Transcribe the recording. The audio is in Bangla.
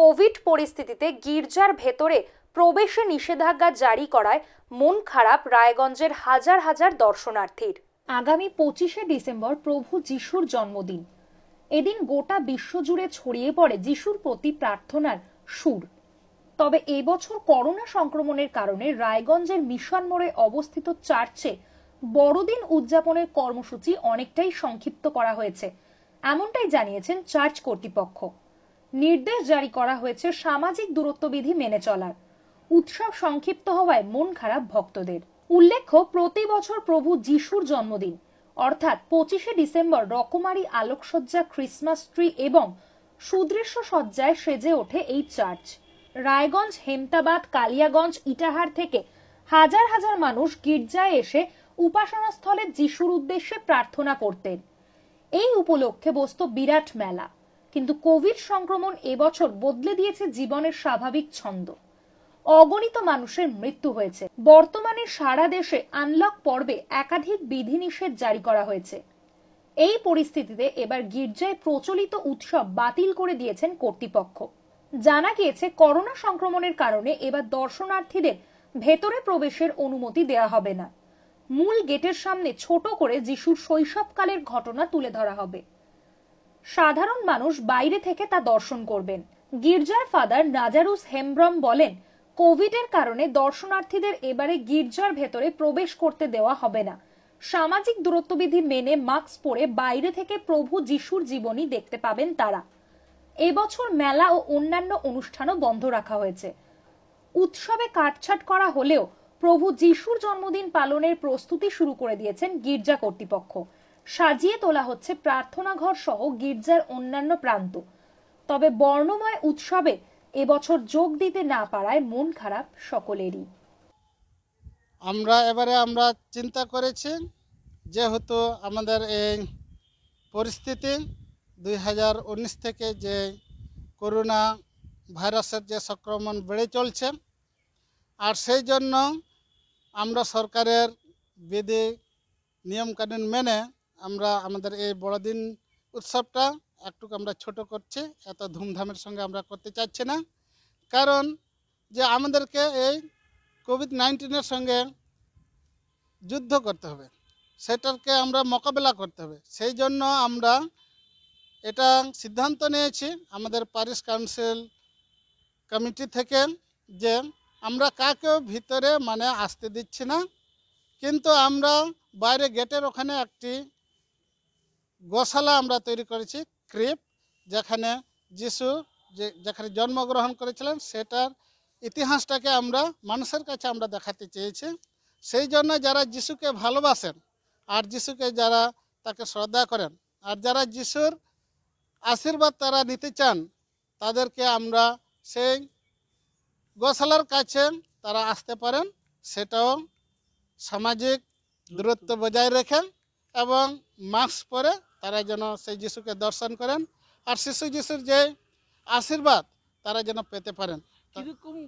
কোভিড পরিস্থিতিতে গির্জার ভেতরে প্রবেশে নিষেধাজ্ঞা জারি করায় মন খারাপ রায়গঞ্জের হাজার হাজার দর্শনার্থীর আগামী পঁচিশে ডিসেম্বর প্রভু যিশুর জন্মদিন এদিন গোটা বিশ্বজুড়ে ছড়িয়ে পড়ে যিশুর প্রতি প্রার্থনার সুর তবে এবছর করোনা সংক্রমণের কারণে রায়গঞ্জের মিশন মোড়ে অবস্থিত চার্চে বড়দিন উদযাপনের কর্মসূচি অনেকটাই সংক্ষিপ্ত করা হয়েছে এমনটাই জানিয়েছেন চার্চ কর্তৃপক্ষ নির্দেশ জারি করা হয়েছে সামাজিক দূরত্ব বিধি মেনে চলার উৎসব সংক্ষিপ্ত হওয়ায় মন খারাপ ভক্তদের উল্লেখ্য প্রতি বছর প্রভু যিশুর জন্মদিন অর্থাৎ পঁচিশে ডিসেম্বর রকমারি আলোকসজ্জা ক্রিসমাস ট্রি এবং সুদৃশ্য সজ্জায় সেজে ওঠে এই চার্চ রায়গঞ্জ হেমতাবাদ কালিয়াগঞ্জ ইটাহার থেকে হাজার হাজার মানুষ গির্জায় এসে উপাসনাস্থলে যিশুর উদ্দেশ্যে প্রার্থনা করতেন এই উপলক্ষে বসত বিরাট মেলা কিন্তু কোভিড সংক্রমণ এবছর বদলে দিয়েছে জীবনের স্বাভাবিক ছন্দ অগণিত মানুষের মৃত্যু হয়েছে বর্তমানে সারা দেশে আনলক পর্বে একাধিক বিধিনিষেধ জারি করা হয়েছে এই পরিস্থিতিতে এবার গির্জায় প্রচলিত উৎসব বাতিল করে দিয়েছেন কর্তৃপক্ষ জানা গিয়েছে করোনা সংক্রমণের কারণে এবার দর্শনার্থীদের ভেতরে প্রবেশের অনুমতি দেয়া হবে না মূল গেটের সামনে ছোট করে যিশুর শৈশবকালের ঘটনা তুলে ধরা হবে সাধারণ মানুষ বাইরে থেকে তা দর্শন করবেন গির্জার ফাদার নাজারুস হেমব্রম বলেন কোভিডের কারণে দর্শনার্থীদের এবারে গির্জার ভেতরে প্রবেশ করতে দেওয়া হবে না সামাজিক দূরত্ববিধি মেনে মাস্ক পরে বাইরে থেকে প্রভু যিশুর জীবনী দেখতে পাবেন তারা এবছর মেলা ও অন্যান্য অনুষ্ঠানও বন্ধ রাখা হয়েছে উৎসবে কাটছাট করা হলেও প্রভু যিশুর জন্মদিন পালনের প্রস্তুতি শুরু করে দিয়েছেন গির্জা কর্তৃপক্ষ সাজিয়ে তোলা হচ্ছে প্রার্থনাঘর সহ গির্জার অন্যান্য প্রান্ত তবে বর্ণময় উৎসবে এবছর যোগ দিতে না পারায় মন খারাপ সকলেরই আমরা এবারে আমরা চিন্তা করেছি যেহেতু আমাদের এই পরিস্থিতি দুই হাজার উনিশ থেকে যে করোনা ভাইরাসের যে সংক্রমণ বেড়ে চলছে আর সেই জন্য আমরা সরকারের বিধি নিয়মকানুন মেনে আমরা আমাদের এই বড়দিন উৎসবটা একটু আমরা ছোট করছি এত ধুমধামের সঙ্গে আমরা করতে চাচ্ছি না কারণ যে আমাদেরকে এই কোভিড নাইন্টিনের সঙ্গে যুদ্ধ করতে হবে সেটাকে আমরা মোকাবেলা করতে হবে সেই জন্য আমরা এটা সিদ্ধান্ত নিয়েছি আমাদের প্যারিস কাউন্সিল কমিটি থেকে যে আমরা কাকেও ভিতরে মানে আসতে দিচ্ছি না কিন্তু আমরা বাইরে গেটের ওখানে একটি গোশালা আমরা তৈরি করেছি ক্রিপ যেখানে যিশু যে যেখানে জন্মগ্রহণ করেছিলেন সেটার ইতিহাসটাকে আমরা মানুষের কাছে আমরা দেখাতে চেয়েছি সেই জন্য যারা যিশুকে ভালোবাসেন আর যিশুকে যারা তাকে শ্রদ্ধা করেন আর যারা যিশুর আশীর্বাদ তারা নিতে চান তাদেরকে আমরা সেই গোশালার কাছে তারা আসতে পারেন সেটাও সামাজিক দূরত্ব বজায় রেখেন এবং মাস্ক পরে তারা যেন সেই যিশুকে দর্শন করেন আর শিশু যিশুর যে আশীর্বাদ তারা যেন পেতে পারেন